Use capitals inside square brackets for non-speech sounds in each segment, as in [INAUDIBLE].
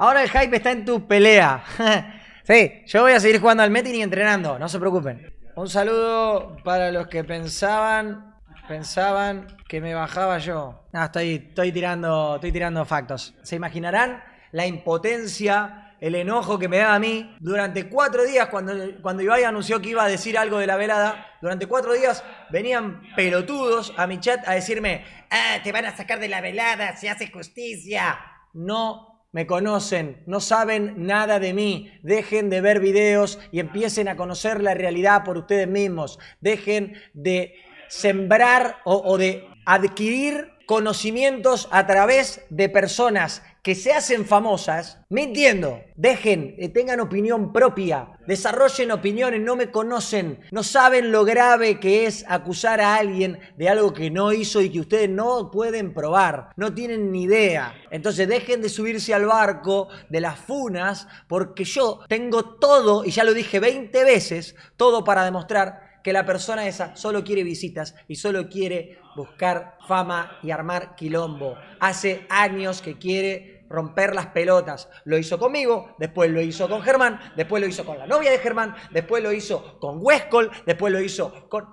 Ahora el hype está en tu pelea. [LAUGHS] sí, yo voy a seguir jugando al Metin y entrenando, no se preocupen. Un saludo para los que pensaban pensaban que me bajaba yo. Ah, estoy, estoy tirando, estoy tirando factos. Se imaginarán la impotencia, el enojo que me daba a mí durante cuatro días cuando, cuando Ibai anunció que iba a decir algo de la velada. Durante cuatro días venían pelotudos a mi chat a decirme, ah, te van a sacar de la velada, si hace justicia. No me conocen, no saben nada de mí. Dejen de ver videos y empiecen a conocer la realidad por ustedes mismos. Dejen de sembrar o, de adquirir conocimientos a través de personas que se hacen famosas mintiendo. Dejen, eh, tengan opinión propia, desarrollen opiniones, no me conocen, no saben lo grave que es acusar a alguien de algo que no hizo y que ustedes no pueden probar, no tienen ni idea. Entonces dejen de subirse al barco de las funas porque yo tengo todo, y ya lo dije 20 veces, todo para demostrar que la persona esa solo quiere visitas y solo quiere buscar fama y armar quilombo. Hace años que quiere romper las pelotas. Lo hizo conmigo, después lo hizo con Germán, después lo hizo con la novia de Germán, después lo hizo con Huescol, después lo hizo con...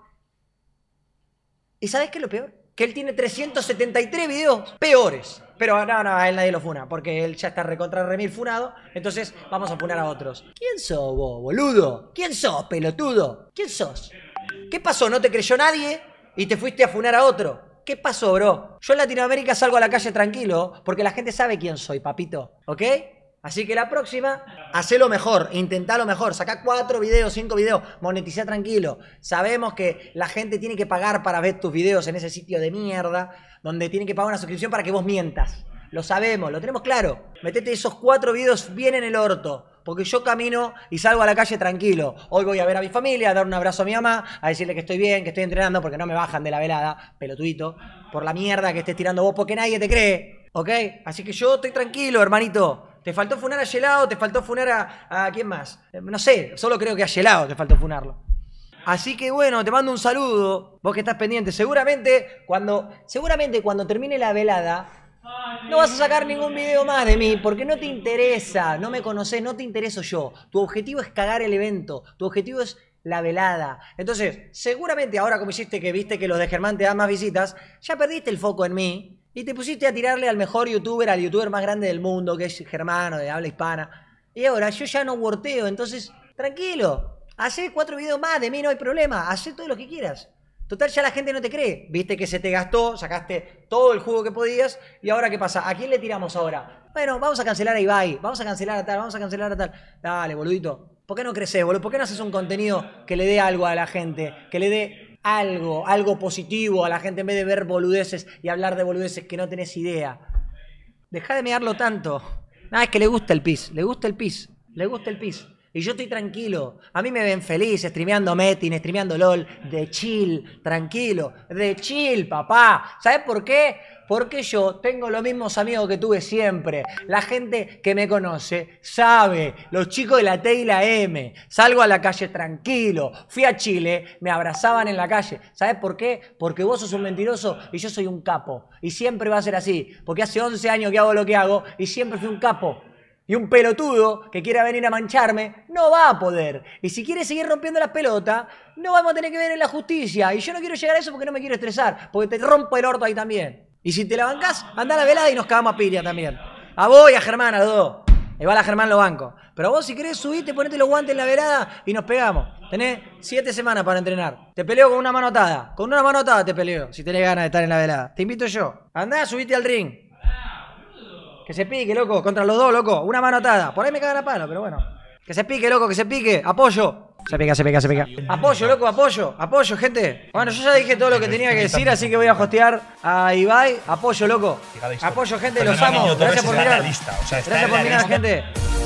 ¿Y sabes qué es lo peor? Que él tiene 373 videos peores. Pero no, no, a él nadie lo funa, porque él ya está recontra remil funado, entonces vamos a funar a otros. ¿Quién sos vos, boludo? ¿Quién sos, pelotudo? ¿Quién sos? ¿Qué pasó? ¿No te creyó nadie? Y te fuiste a funar a otro. ¿Qué pasó, bro? Yo en Latinoamérica salgo a la calle tranquilo, porque la gente sabe quién soy, papito. ¿Ok? Así que la próxima, hace lo mejor, intenta lo mejor, saca cuatro videos, cinco videos, monetiza tranquilo. Sabemos que la gente tiene que pagar para ver tus videos en ese sitio de mierda, donde tiene que pagar una suscripción para que vos mientas. Lo sabemos, lo tenemos claro. Metete esos cuatro videos bien en el orto. Porque yo camino y salgo a la calle tranquilo. Hoy voy a ver a mi familia, a dar un abrazo a mi mamá, a decirle que estoy bien, que estoy entrenando, porque no me bajan de la velada, pelotuito, por la mierda que estés tirando vos, porque nadie te cree. ¿Ok? Así que yo estoy tranquilo, hermanito. Te faltó funar a Yelao, te faltó funar a, a quién más. Eh, no sé, solo creo que a Yelao te faltó funarlo. Así que bueno, te mando un saludo, vos que estás pendiente. Seguramente cuando, seguramente cuando termine la velada, no vas a sacar ningún video más de mí, porque no te interesa, no me conoces, no te intereso yo. Tu objetivo es cagar el evento, tu objetivo es la velada. Entonces, seguramente ahora como hiciste que viste que los de Germán te dan más visitas, ya perdiste el foco en mí y te pusiste a tirarle al mejor youtuber, al youtuber más grande del mundo, que es germano, de habla hispana. Y ahora yo ya no worteo, entonces tranquilo, hace cuatro videos más, de mí no hay problema, hace todo lo que quieras. Total, ya la gente no te cree. Viste que se te gastó, sacaste todo el jugo que podías. ¿Y ahora qué pasa? ¿A quién le tiramos ahora? Bueno, vamos a cancelar a Ibai, vamos a cancelar a tal, vamos a cancelar a tal. Dale, boludito. ¿Por qué no creces, boludo? ¿Por qué no haces un contenido que le dé algo a la gente? Que le dé algo, algo positivo a la gente en vez de ver boludeces y hablar de boludeces que no tenés idea. Deja de mirarlo tanto. Nada, ah, es que le gusta el pis, le gusta el pis, le gusta el pis. Y yo estoy tranquilo. A mí me ven feliz streameando Metin, streameando LOL, de chill, tranquilo, de chill, papá. ¿Sabes por qué? Porque yo tengo los mismos amigos que tuve siempre. La gente que me conoce sabe, los chicos de la T y la M. Salgo a la calle tranquilo. Fui a Chile, me abrazaban en la calle. ¿Sabes por qué? Porque vos sos un mentiroso y yo soy un capo. Y siempre va a ser así. Porque hace 11 años que hago lo que hago y siempre fui un capo. Y un pelotudo que quiera venir a mancharme no va a poder. Y si quiere seguir rompiendo las pelotas, no vamos a tener que ver en la justicia. Y yo no quiero llegar a eso porque no me quiero estresar, porque te rompo el orto ahí también. Y si te la bancás, anda a la velada y nos cagamos a piria también. A vos y a Germán, a los dos. Igual a Germán lo banco. Pero vos si querés subiste, ponete los guantes en la velada y nos pegamos. Tenés siete semanas para entrenar. Te peleo con una atada. Con una atada te peleo, si tenés ganas de estar en la velada. Te invito yo. Andá, subite al ring que se pique, loco. Contra los dos, loco. Una mano atada. Por ahí me caga la palo, pero bueno. Que se pique, loco, que se pique. Apoyo. Se pica, se pica, se pica. Apoyo, loco, apoyo. Apoyo, gente. Bueno, yo ya dije todo lo que tenía que decir, así que voy a hostear a Ibai. Apoyo, loco. Apoyo, gente. Los amo. Gracias por mirar. Gracias por mirar, gente.